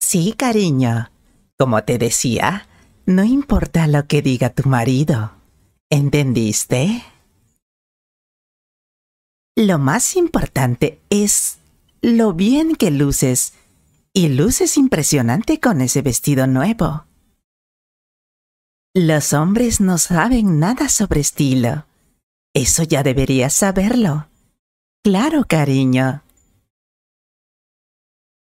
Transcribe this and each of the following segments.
Sí, cariño. Como te decía, no importa lo que diga tu marido. ¿Entendiste? Lo más importante es lo bien que luces. Y luces impresionante con ese vestido nuevo. Los hombres no saben nada sobre estilo. Eso ya deberías saberlo. Claro, cariño.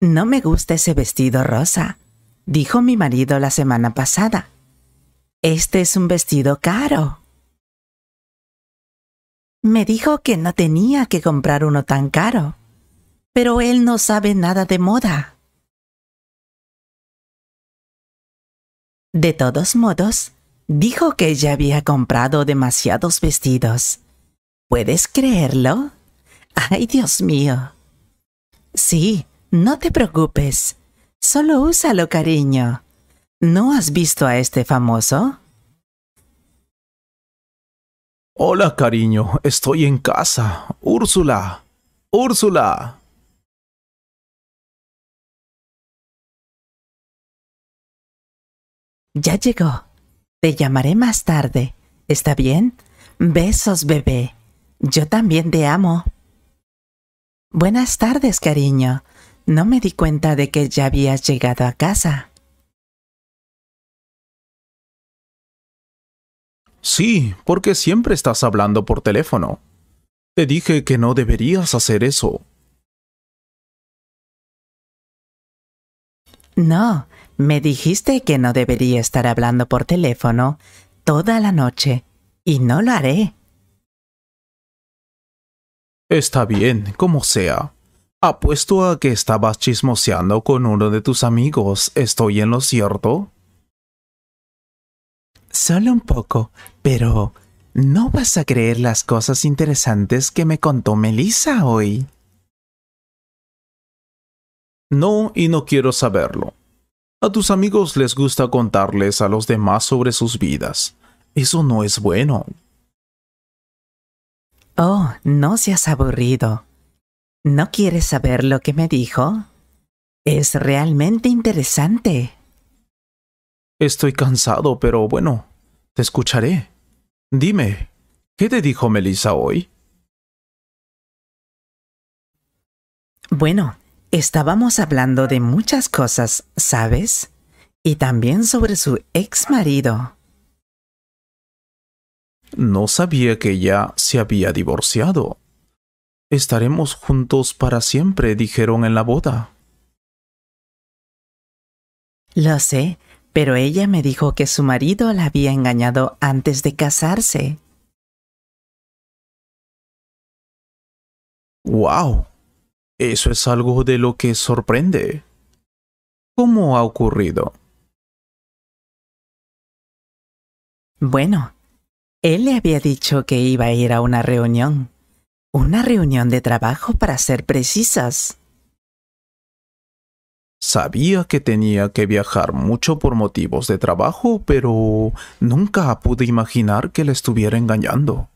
No me gusta ese vestido rosa, dijo mi marido la semana pasada. Este es un vestido caro. Me dijo que no tenía que comprar uno tan caro, pero él no sabe nada de moda. De todos modos, dijo que ya había comprado demasiados vestidos. ¿Puedes creerlo? ¡Ay, Dios mío! Sí, no te preocupes. Solo úsalo, cariño. ¿No has visto a este famoso? Hola, cariño. Estoy en casa. Úrsula. Úrsula. Ya llegó. Te llamaré más tarde. ¿Está bien? Besos, bebé. Yo también te amo. Buenas tardes, cariño. No me di cuenta de que ya habías llegado a casa. Sí, porque siempre estás hablando por teléfono. Te dije que no deberías hacer eso. No, me dijiste que no debería estar hablando por teléfono toda la noche, y no lo haré. Está bien, como sea. Apuesto a que estabas chismoseando con uno de tus amigos. ¿Estoy en lo cierto? Solo un poco, pero no vas a creer las cosas interesantes que me contó Melissa hoy. No, y no quiero saberlo. A tus amigos les gusta contarles a los demás sobre sus vidas. Eso no es bueno. Oh, no seas aburrido. ¿No quieres saber lo que me dijo? Es realmente interesante. Estoy cansado, pero bueno, te escucharé. Dime, ¿qué te dijo Melissa hoy? Bueno, estábamos hablando de muchas cosas, ¿sabes? Y también sobre su ex marido. No sabía que ya se había divorciado. Estaremos juntos para siempre, dijeron en la boda. Lo sé, pero ella me dijo que su marido la había engañado antes de casarse. ¡Wow! Eso es algo de lo que sorprende. ¿Cómo ha ocurrido? Bueno, él le había dicho que iba a ir a una reunión. Una reunión de trabajo para ser precisas. Sabía que tenía que viajar mucho por motivos de trabajo, pero nunca pude imaginar que le estuviera engañando.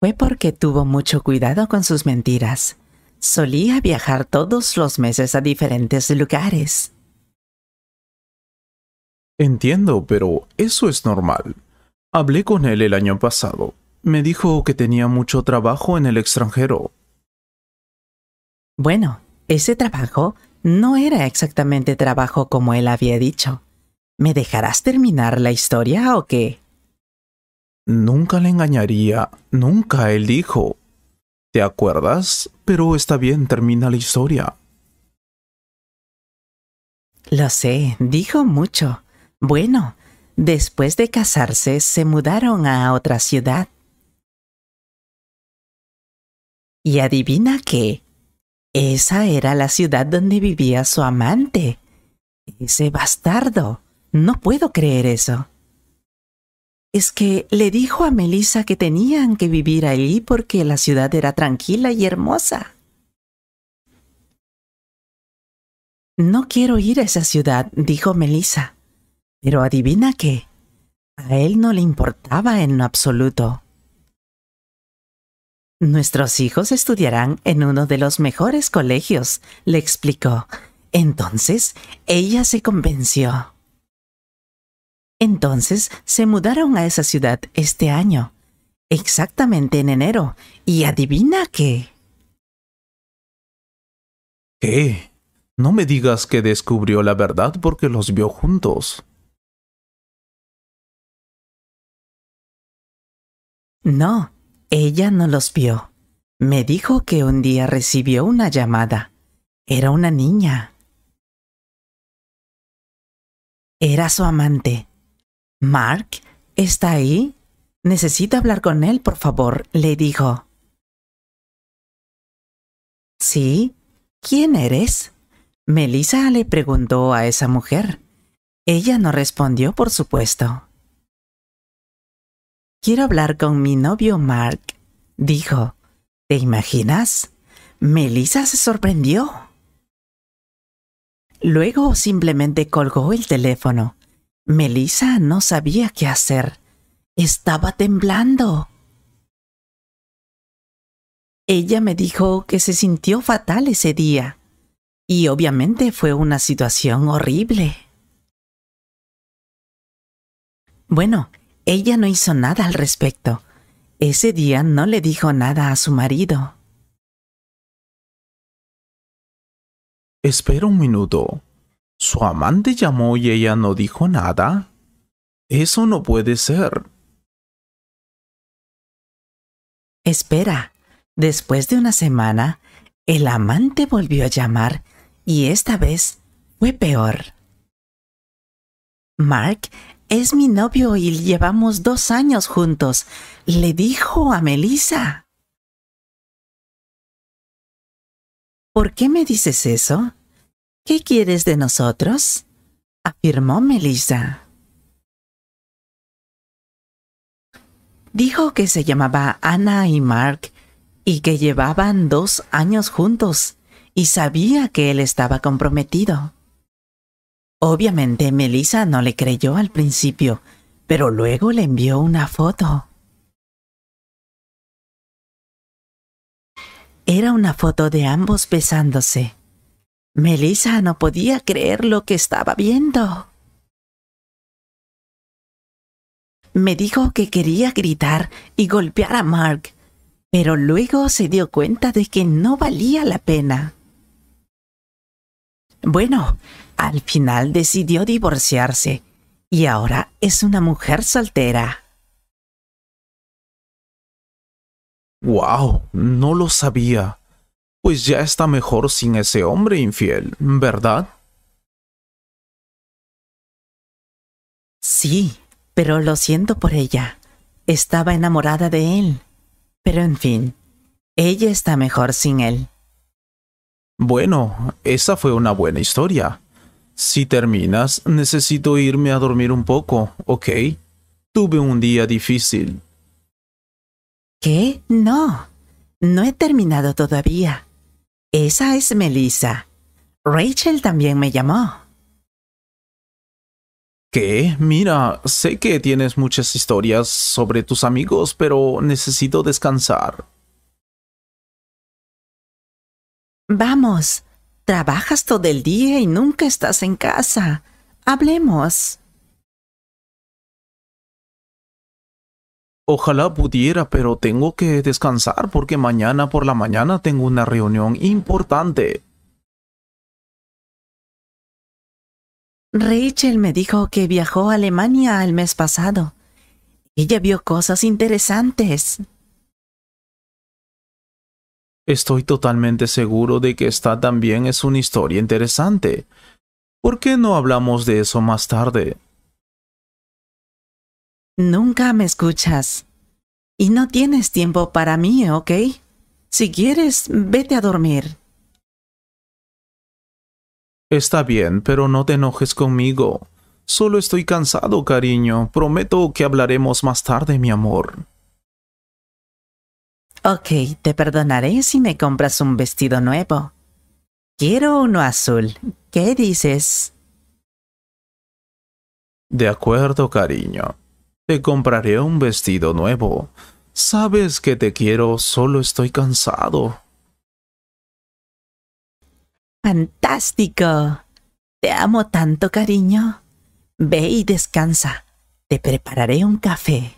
Fue porque tuvo mucho cuidado con sus mentiras. Solía viajar todos los meses a diferentes lugares. Entiendo, pero eso es normal. Hablé con él el año pasado me dijo que tenía mucho trabajo en el extranjero. Bueno, ese trabajo no era exactamente trabajo como él había dicho. ¿Me dejarás terminar la historia o qué? Nunca le engañaría, nunca él dijo. ¿Te acuerdas? Pero está bien, termina la historia. Lo sé, dijo mucho. Bueno, después de casarse se mudaron a otra ciudad. Y adivina qué, esa era la ciudad donde vivía su amante. Ese bastardo. No puedo creer eso. Es que le dijo a Melissa que tenían que vivir allí porque la ciudad era tranquila y hermosa. No quiero ir a esa ciudad, dijo Melissa. Pero adivina qué. A él no le importaba en absoluto. Nuestros hijos estudiarán en uno de los mejores colegios, le explicó. Entonces, ella se convenció. Entonces, se mudaron a esa ciudad este año, exactamente en enero, y adivina qué. ¿Qué? No me digas que descubrió la verdad porque los vio juntos. No, ella no los vio. Me dijo que un día recibió una llamada. Era una niña. Era su amante. Mark, ¿está ahí? Necesito hablar con él, por favor, le dijo. ¿Sí? ¿Quién eres? Melissa le preguntó a esa mujer. Ella no respondió, por supuesto. Quiero hablar con mi novio Mark, dijo. ¿Te imaginas? Melissa se sorprendió. Luego simplemente colgó el teléfono. Melissa no sabía qué hacer. Estaba temblando. Ella me dijo que se sintió fatal ese día. Y obviamente fue una situación horrible. Bueno, ella no hizo nada al respecto. Ese día no le dijo nada a su marido. Espera un minuto. ¿Su amante llamó y ella no dijo nada? Eso no puede ser. Espera. Después de una semana, el amante volvió a llamar y esta vez fue peor. Mark es mi novio y llevamos dos años juntos, le dijo a Melissa. ¿Por qué me dices eso? ¿Qué quieres de nosotros? afirmó Melissa. Dijo que se llamaba Ana y Mark y que llevaban dos años juntos y sabía que él estaba comprometido. Obviamente Melissa no le creyó al principio, pero luego le envió una foto. Era una foto de ambos besándose. Melissa no podía creer lo que estaba viendo. Me dijo que quería gritar y golpear a Mark, pero luego se dio cuenta de que no valía la pena. Bueno, al final decidió divorciarse y ahora es una mujer soltera. ¡Wow! No lo sabía. Pues ya está mejor sin ese hombre infiel, ¿verdad? Sí, pero lo siento por ella. Estaba enamorada de él. Pero en fin, ella está mejor sin él. Bueno, esa fue una buena historia. Si terminas, necesito irme a dormir un poco, ¿ok? Tuve un día difícil. ¿Qué? No. No he terminado todavía. Esa es Melissa. Rachel también me llamó. ¿Qué? Mira, sé que tienes muchas historias sobre tus amigos, pero necesito descansar. Vamos, Trabajas todo el día y nunca estás en casa. Hablemos. Ojalá pudiera, pero tengo que descansar porque mañana por la mañana tengo una reunión importante. Rachel me dijo que viajó a Alemania el mes pasado. Ella vio cosas interesantes. Estoy totalmente seguro de que esta también es una historia interesante. ¿Por qué no hablamos de eso más tarde? Nunca me escuchas. Y no tienes tiempo para mí, ¿ok? Si quieres, vete a dormir. Está bien, pero no te enojes conmigo. Solo estoy cansado, cariño. Prometo que hablaremos más tarde, mi amor. Ok, te perdonaré si me compras un vestido nuevo. Quiero uno azul. ¿Qué dices? De acuerdo, cariño. Te compraré un vestido nuevo. Sabes que te quiero, solo estoy cansado. Fantástico. Te amo tanto, cariño. Ve y descansa. Te prepararé un café.